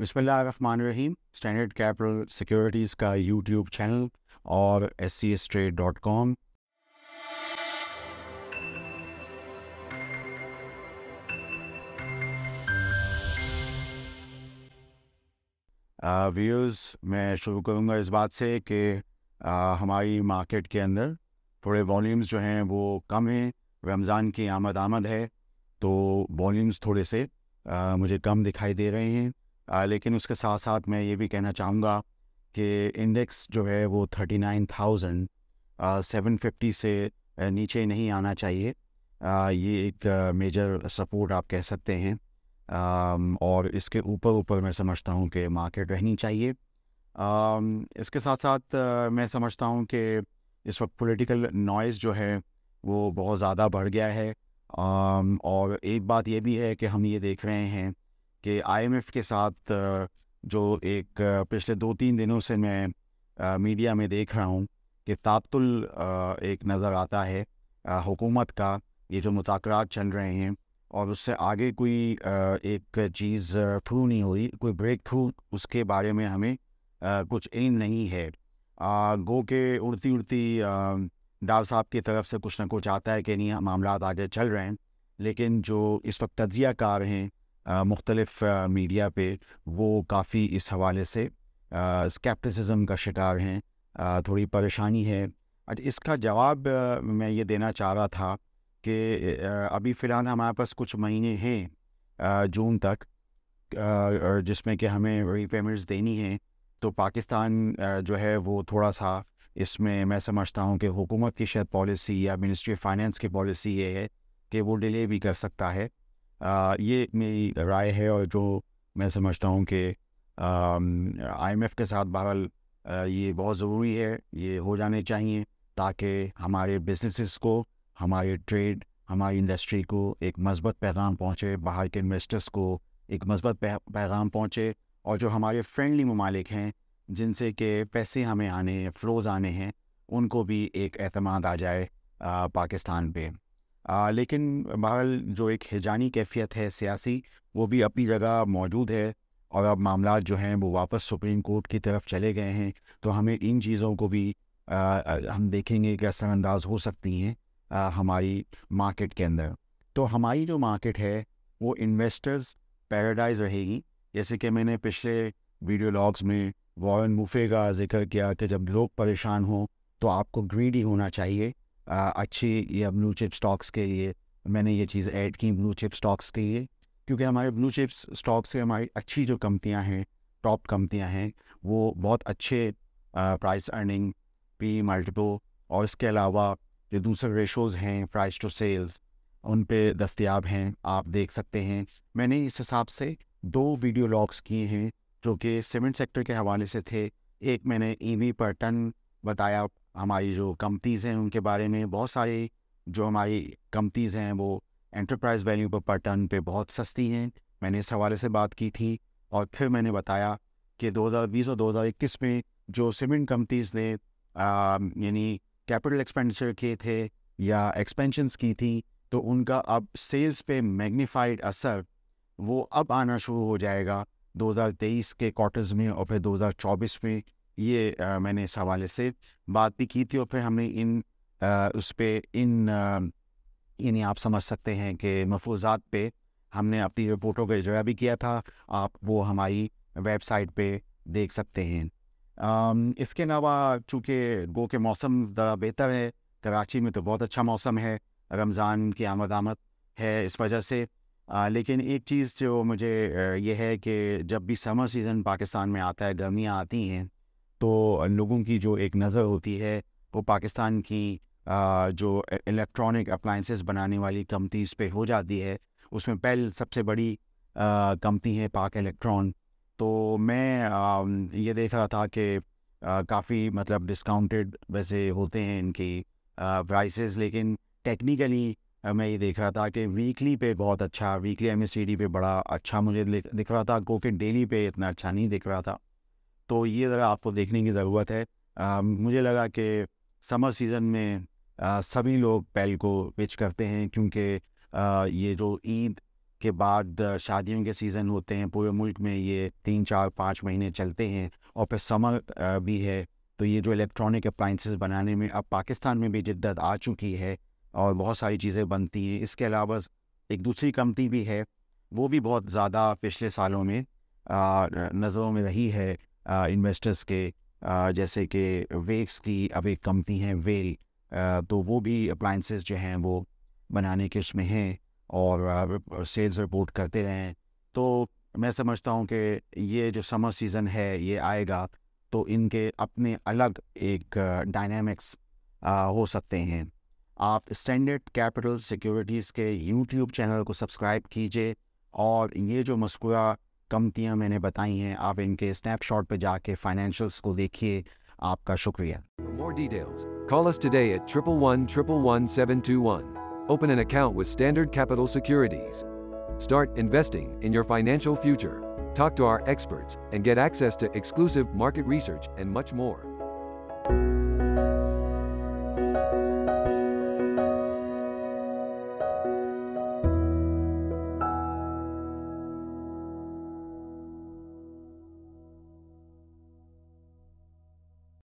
बसमीम standard capital securities का YouTube channel और S C S trade dot com views मैं शुरू करूँगा इस बात से कि हमारी मार्केट के अंदर थोड़े वॉल्यूम्स जो हैं वो कम हैं रमज़ान की आमद आमद है तो वॉल्यूम्स थोड़े से आ, मुझे कम दिखाई दे रहे हैं आ, लेकिन उसके साथ साथ मैं ये भी कहना चाहूँगा कि इंडेक्स जो है वो thirty nine thousand seven fifty से नीचे नहीं आना चाहिए आ, ये एक मेजर सपोर्ट आप कह सकते हैं आ, और इसके ऊपर ऊपर मैं समझता हूँ कि मार्केट रहनी चाहिए आ, इसके साथ साथ मैं समझता हूँ कि इस वक्त पॉलिटिकल नॉइज़ जो है वो बहुत ज़्यादा बढ़ गया है और एक बात ये भी है कि हम ये देख रहे हैं कि आईएमएफ के साथ जो एक पिछले दो तीन दिनों से मैं मीडिया में देख रहा हूँ कि तातुल एक नज़र आता है हुकूमत का ये जो मुजाकर चल रहे हैं और उससे आगे कोई एक चीज़ थ्रू नहीं हुई कोई ब्रेक थ्रू उसके बारे में हमें कुछ एम नहीं है गो के उड़ती उड़ती डार साहब की तरफ से कुछ ना कुछ आता है कि नहीं मामला आगे चल रहे हैं लेकिन जो इस वक्त तजिया कार हैं मुख्तलफ़ मीडिया पे वो काफ़ी इस हवाले से स्केप्टिसिज्म का शिकार हैं थोड़ी परेशानी है अच्छा इसका जवाब मैं ये देना चाह रहा था कि अभी फ़िलहाल हमारे पास कुछ महीने हैं जून तक जिसमें कि हमें रीपेमेंट्स देनी है तो पाकिस्तान जो है वो थोड़ा सा इसमें मैं समझता हूँ कि हुकूमत की शायद पॉलिसी या मिनिस्ट्री ऑफ फाइनेंस की पॉलिसी ये है कि वो डिले भी कर सकता है ये मेरी राय है और जो मैं समझता हूँ कि आईएमएफ के साथ बहरहाल ये बहुत ज़रूरी है ये हो जाने चाहिए ताकि हमारे बिजनेसेस को हमारे ट्रेड हमारी इंडस्ट्री को एक मजबूत पैगाम पहुँचे बाहर के इन्वेस्टर्स को एक मजबूत पैगाम पहुँचे और जो हमारे फ्रेंडली ममालिक हैं जिनसे के पैसे हमें आने फ़्लोज़ आने हैं उनको भी एक अतमाद आ जाए पाकिस्तान पर आ, लेकिन बहरहाल जो एक हिजानी कैफियत है सियासी वो भी अपनी जगह मौजूद है और अब मामला जो हैं वो वापस सुप्रीम कोर्ट की तरफ चले गए हैं तो हमें इन चीज़ों को भी आ, हम देखेंगे कि असरानंदाज हो सकती हैं हमारी मार्केट के अंदर तो हमारी जो मार्केट है वो इन्वेस्टर्स पैराडाइज रहेगी जैसे कि मैंने पिछले वीडियो लॉग्स में वॉरन मुफे का जिक्र किया कि जब लोग परेशान हों तो आपको ग्रीडी होना चाहिए अच्छी या ब्लू चिप स्टॉक्स के लिए मैंने ये चीज़ ऐड की ब्लू चिप स्टॉक्स के लिए क्योंकि हमारे ब्लू चिप स्टॉक्स से हमारी अच्छी जो कंपनियां हैं टॉप कंपनियां हैं वो बहुत अच्छे प्राइस अर्निंग पी मल्टीपल और इसके अलावा जो दूसरे रेशोज़ हैं प्राइस टू सेल्स उन पे दस्तियाब हैं आप देख सकते हैं मैंने इस हिसाब से दो वीडियो लॉग्स किए हैं जो कि सीमेंट सेक्टर के हवाले से थे एक मैंने ईवी पर टन बताया हमारी जो कंपनीज़ हैं उनके बारे में बहुत सारे जो हमारी कंपनीज़ हैं वो एंटरप्राइज़ वैल्यू पर पर टन पर बहुत सस्ती हैं मैंने इस हवाले से बात की थी और फिर मैंने बताया कि 2020 और 2021 में जो सीमेंट कंपनीज़ ने यानी कैपिटल एक्सपेंडिचर किए थे या एक्सपेंशंस की थी तो उनका अब सेल्स पे मैग्नीफाइड असर वो अब आना शुरू हो जाएगा 2023 के क्वार्टर्स में और फिर 2024 में ये आ, मैंने इस हवाले से बात भी की थी और फिर हमने इन आ, उस पर इन यानी आप समझ सकते हैं कि मफूजात पे हमने अपनी रिपोर्टों का इजरा भी किया था आप वो हमारी वेबसाइट पे देख सकते हैं आम, इसके अलावा चूँकि गो के मौसम ज़रा बेहतर है कराची में तो बहुत अच्छा मौसम है रमज़ान की आमद आमद है इस वजह से आ, लेकिन एक चीज़ जो मुझे ये है कि जब भी समर सीज़न पाकिस्तान में आता है गर्मियाँ आती हैं तो लोगों की जो एक नज़र होती है वो पाकिस्तान की जो इलेक्ट्रॉनिक अप्लाइंसेस बनाने वाली कंपनीज पे हो जाती है उसमें पहल सबसे बड़ी कंपनी है पाक इलेक्ट्रॉन तो मैं ये देख रहा था कि काफ़ी मतलब डिस्काउंटेड वैसे होते हैं इनकी प्राइसेस लेकिन टेक्निकली मैं ये देख रहा था कि वीकली पे बहुत अच्छा वीकली एम पे बड़ा अच्छा मुझे दिख रहा था क्योंकि डेली पे इतना अच्छा नहीं दिख रहा था तो ये ज़रा आपको देखने की ज़रूरत है आ, मुझे लगा कि समर सीज़न में आ, सभी लोग पैल को पिच करते हैं क्योंकि ये जो ईद के बाद शादियों के सीज़न होते हैं पूरे मुल्क में ये तीन चार पाँच महीने चलते हैं और फिर समर भी है तो ये जो इलेक्ट्रॉनिक अप्लाइंसेस बनाने में अब पाकिस्तान में भी जिद्दत आ चुकी है और बहुत सारी चीज़ें बनती हैं इसके अलावा एक दूसरी कंपनी भी है वो भी बहुत ज़्यादा पिछले सालों में नज़रों में रही है इन्वेस्टर्स के जैसे कि वेव्स की अब एक कंपनी है वेल तो वो भी अप्लाइंसेस जो हैं वो बनाने के उसमें हैं और सेल्स रिपोर्ट करते रहें तो मैं समझता हूँ कि ये जो समर सीज़न है ये आएगा तो इनके अपने अलग एक डायनामिक्स हो सकते हैं आप स्टैंडर्ड कैपिटल सिक्योरिटीज़ के यूट्यूब चैनल को सब्सक्राइब कीजिए और ये जो मस्कुरा कमतियाँ मैंने बताई हैं आप इनके स्नैपशॉट पे जाके फाइनेंशियल्स को देखिए आपका शुक्रिया More details. Call us today at triple one triple one seven two one. Open an account with Standard Capital Securities. Start investing in your financial future. Talk to our experts and get access to exclusive market research and much more.